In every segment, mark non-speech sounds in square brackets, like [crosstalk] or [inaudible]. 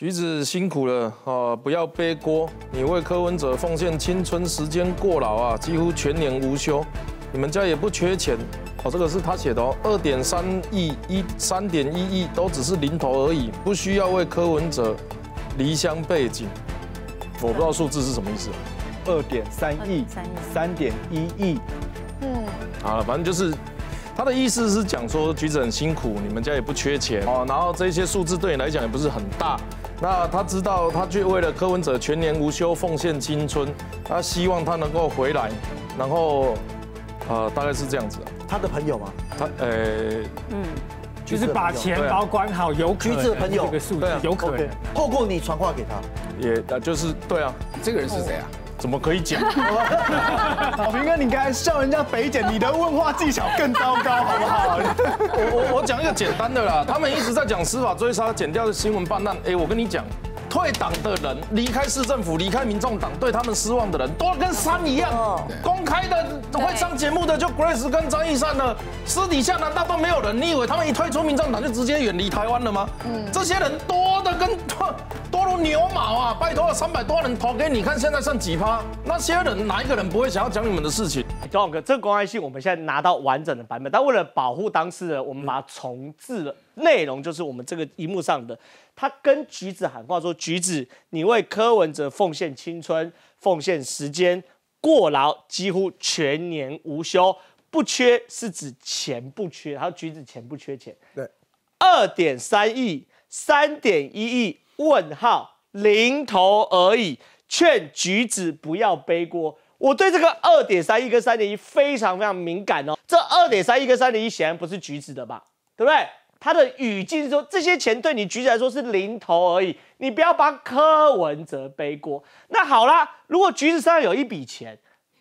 橘子辛苦了啊！不要背锅，你为柯文哲奉献青春时间过劳啊，几乎全年无休。你们家也不缺钱哦，这个是他写的哦，二点三亿一三点一亿都只是零头而已，不需要为柯文哲离乡背井。我不知道数字是什么意思，二点三亿，三亿，三点一亿，嗯，好了，反正就是。他的意思是讲说，橘子很辛苦，你们家也不缺钱哦，然后这些数字对你来讲也不是很大。那他知道，他去为了柯文哲全年无休奉献青春，他希望他能够回来，然后，呃，大概是这样子。他的朋友吗？他，呃，嗯，就是把钱保管好。有橘子的朋友，这个数字有可能透过你传话给他。也，就是对啊，这个人是谁啊？怎么可以剪？小 [laughs] 平哥，你刚才笑人家肥检，你的问话技巧更糟糕，好不好？我我我讲一个简单的啦，他们一直在讲司法追杀，剪掉的新闻办案，哎，我跟你讲，退党的人，离开市政府，离开民众党，对他们失望的人，多跟山一样。公开的会上节目的就 Grace 跟张义善了，私底下难道都没有人？你以为他们一退出民众党就直接远离台湾了吗？嗯，这些人多的跟牛毛啊！拜托了，三百多人投给你看，现在剩几趴？那些人哪一个人不会想要讲你们的事情？张勇哥，这公开信我们现在拿到完整的版本，但为了保护当事人，我们把它重置了。内容就是我们这个荧幕上的，他跟橘子喊话说：“橘子，你为柯文哲奉献青春，奉献时间，过劳几乎全年无休，不缺是指钱不缺，他说：“橘子钱不缺钱。”对，二点三亿，三点一亿。问号零头而已，劝橘子不要背锅。我对这个二点三亿跟三点一非常非常敏感哦。这二点三亿跟三点一显然不是橘子的吧？对不对？他的语境是说，这些钱对你橘子来说是零头而已，你不要帮柯文哲背锅。那好啦，如果橘子身上有一笔钱，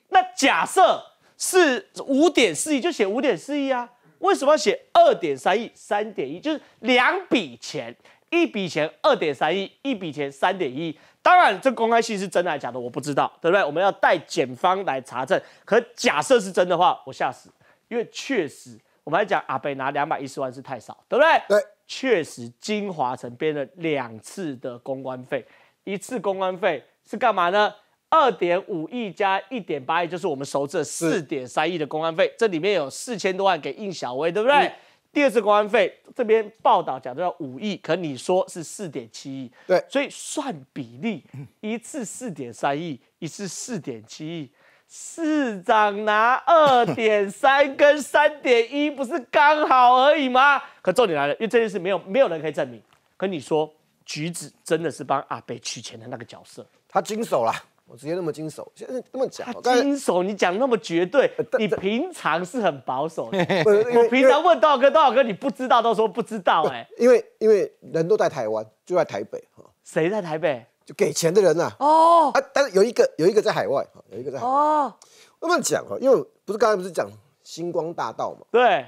那假设是五点四亿，就写五点四亿啊。为什么要写二点三亿、三点一？就是两笔钱。一笔钱二点三亿，一笔钱三点一亿。当然，这公开信是真的是假的，我不知道，对不对？我们要带检方来查证。可假设是真的话，我吓死，因为确实，我们来讲阿北拿两百一十万是太少，对不对？对，确实，金华城编了两次的公关费，一次公关费是干嘛呢？二点五亿加一点八亿，就是我们熟知的四点三亿的公关费。这里面有四千多万给应小薇，对不对？第二次公安费这边报道讲到五亿，可你说是四点七亿，对，所以算比例，一次四点三亿，一次四点七亿，市长拿二点三跟三点一，不是刚好而已吗？可重点来了，因为这件事没有没有人可以证明，可你说橘子真的是帮阿北取钱的那个角色，他经手了。我直接那么精熟，现在那么讲，精熟你讲那么绝对，你平常是很保守。[laughs] 我平常问多少道多少你不知道都说不知道，哎，因为因为人都在台湾，就在台北谁在台北？就给钱的人呐。哦。啊，但是有一个有一个在海外有一个在。海外。哦，那么讲哈，因为不是刚才不是讲星光大道嘛？对。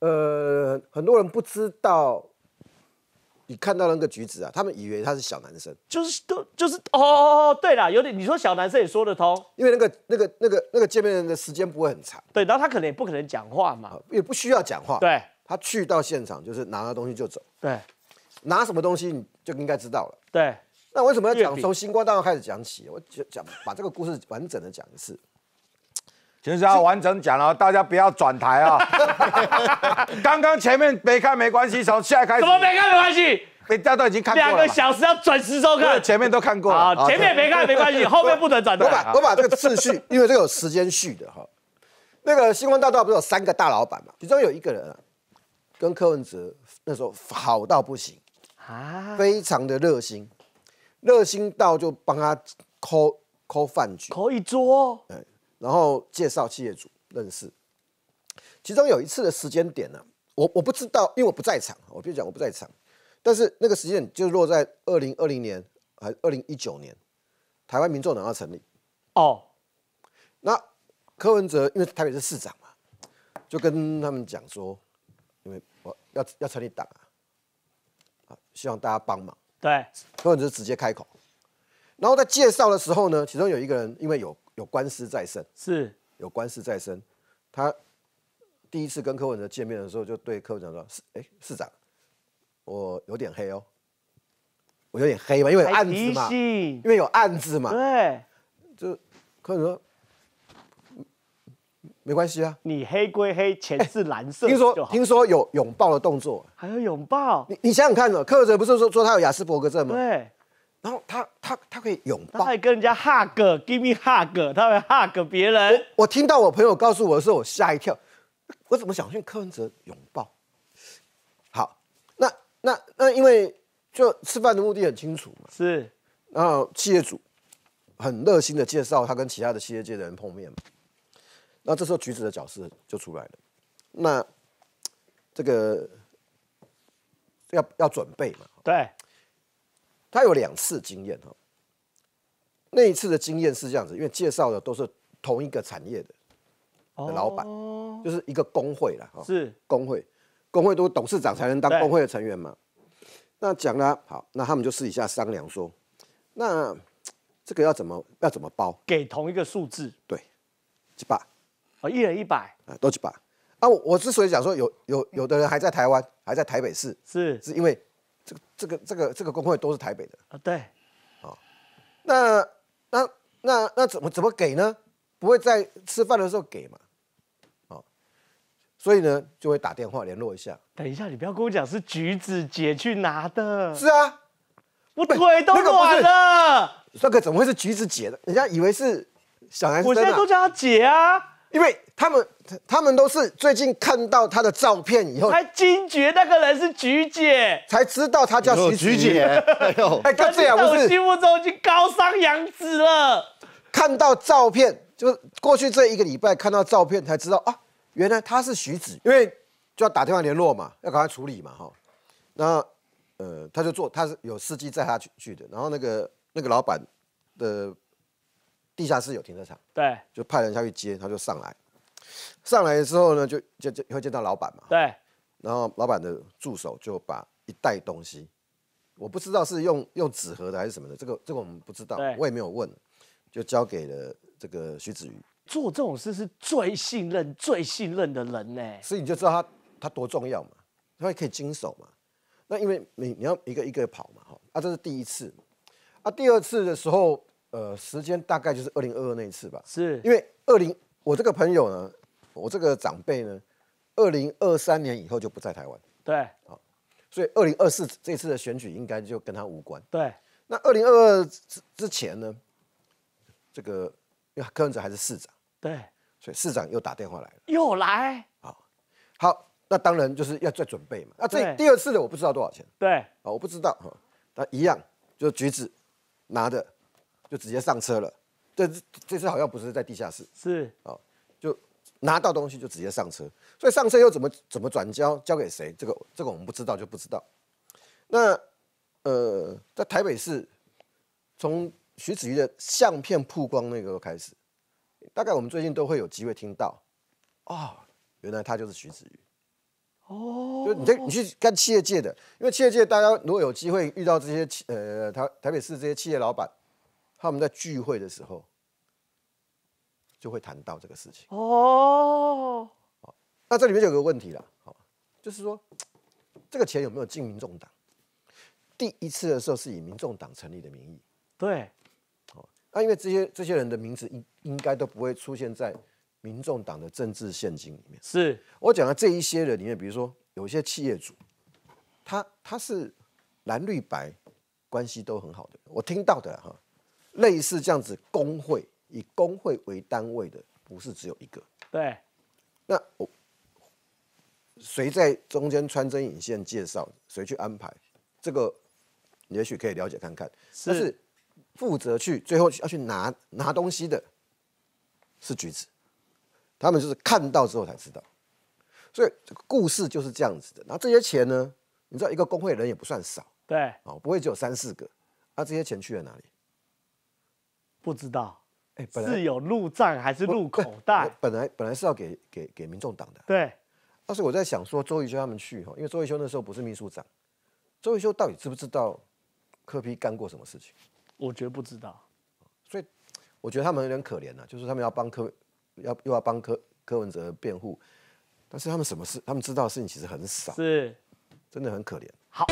呃，很多人不知道。你看到那个橘子啊，他们以为他是小男生，就是都就是哦哦哦，对了，有点你说小男生也说得通，因为那个那个那个那个见面人的时间不会很长，对，然后他可能也不可能讲话嘛，也不需要讲话，对，他去到现场就是拿了东西就走，对，拿什么东西你就应该知道了，对，那为什么要讲从星光大道开始讲起？我讲把这个故事完整的讲一次。就是要完整讲了，大家不要转台啊！[laughs] 刚刚前面没看没关系，从现在开始。怎么没看没关系？大家都已经看两个小时，要准时收看。前面都看过了，前面没看没关系，后面不准转台。我把我把这个次序，因为这个有时间序的哈。那个星光大道不是有三个大老板嘛？其中有一个人啊，跟柯文哲那时候好到不行啊，非常的热心，热心到就帮他抠抠饭局，抠一桌。然后介绍企业主认识，其中有一次的时间点呢，我我不知道，因为我不在场，我必须讲我不在场。但是那个时间就落在二零二零年，还二零一九年，台湾民众党成立。哦，那柯文哲因为台北是市长嘛，就跟他们讲说，因为我要要成立党啊，啊，希望大家帮忙。对，柯文哲直接开口。然后在介绍的时候呢，其中有一个人因为有。有官司在身，是，有官司在身。他第一次跟柯文哲见面的时候，就对柯文哲说：“是，哎，市长，我有点黑哦，我有点黑嘛，因为案子嘛，因为有案子嘛。”对。就柯文哲说：“没关系啊，你黑归黑，钱是蓝色。”听说听说有拥抱的动作，还有拥抱。你你想想看呢？柯文哲不是说说他有雅斯伯格症吗？对。然后他他他可以拥抱，他会跟人家 hug，give me hug，他会 hug 别人。我我听到我朋友告诉我的时候，我吓一跳，我怎么想信柯文哲拥抱？好，那那那因为就吃饭的目的很清楚嘛，是，然后企业主很热心的介绍他跟其他的企业界的人碰面嘛，那这时候橘子的角色就出来了，那这个要要准备嘛，对。他有两次经验哈，那一次的经验是这样子，因为介绍的都是同一个产业的老板，就是一个工会了哈，是工会，工会都董事长才能当工会的成员嘛。那讲了，好，那他们就私底下商量说，那这个要怎么要怎么包？给同一个数字，对，几百，啊，一人一百，啊，都几百。啊，我之所以讲说有有有的人还在台湾，还在台北市，是是因为。这个这个这个这个工会都是台北的啊，对，啊，那那那那怎么怎么给呢？不会在吃饭的时候给嘛？所以呢就会打电话联络一下。等一下，你不要跟我讲是橘子姐去拿的。是啊，我腿都软了。帅哥，怎么会是橘子姐的？人家以为是小男生。我现在都叫她姐啊，因为。他们他们都是最近看到他的照片以后，才惊觉那个人是菊姐，才知道她叫徐菊姐。哎，这样我心目中已经高商杨子了。看到照片，就过去这一个礼拜看到照片才知道啊，原来她是徐子，因为就要打电话联络嘛，要赶快处理嘛，哈。那呃，他就坐，他是有司机载他去去的。然后那个那个老板的地下室有停车场，对，就派人下去接，他就上来。上来的时候呢，就就就会见到老板嘛。对。然后老板的助手就把一袋东西，我不知道是用用纸盒的还是什么的，这个这个我们不知道，我也没有问，就交给了这个徐子瑜。做这种事是最信任、最信任的人呢。所以你就知道他他多重要嘛，他为可以经手嘛。那因为你你要一个一个跑嘛哈。啊，这是第一次。啊，第二次的时候，呃，时间大概就是二零二二那一次吧。是因为二零。我这个朋友呢，我这个长辈呢，二零二三年以后就不在台湾。对，好，所以二零二四这次的选举应该就跟他无关。对，那二零二二之之前呢，这个因为柯文哲还是市长。对，所以市长又打电话来了，又来。好，好，那当然就是要做准备嘛。那这第二次的我不知道多少钱。对，啊，我不知道哈，那一样就橘子拿着就直接上车了。这这次好像不是在地下室，是啊，就拿到东西就直接上车，所以上车又怎么怎么转交交给谁？这个这个我们不知道就不知道。那呃，在台北市从徐子瑜的相片曝光那个开始，大概我们最近都会有机会听到啊，原来他就是徐子瑜。哦。就你这你去干企业界的，因为企业界大家如果有机会遇到这些企呃台台北市这些企业老板，他们在聚会的时候。就会谈到这个事情哦。那这里面就有个问题了，好，就是说这个钱有没有进民众党？第一次的时候是以民众党成立的名义。对。哦，那因为这些这些人的名字应应该都不会出现在民众党的政治现金里面。是我讲的这一些人里面，比如说有一些企业主，他他是蓝绿白关系都很好的。我听到的哈，类似这样子工会。以工会为单位的不是只有一个。对，那我谁在中间穿针引线介绍，谁去安排？这个也许可以了解看看。但是负责去最后要去拿拿东西的，是橘子，他们就是看到之后才知道。所以故事就是这样子的。那这些钱呢？你知道一个工会人也不算少。对，哦，不会只有三四个。那这些钱去了哪里？不知道。是有入账还是入口袋？本来本来是要给给给民众党的。对，但是我在想说，周瑜修他们去哈，因为周瑜修那时候不是秘书长，周瑜修到底知不知道柯批干过什么事情？我觉得不知道，所以我觉得他们有点可怜啊，就是他们要帮柯，要又要帮柯柯文哲辩护，但是他们什么事，他们知道的事情其实很少，是真的很可怜。好。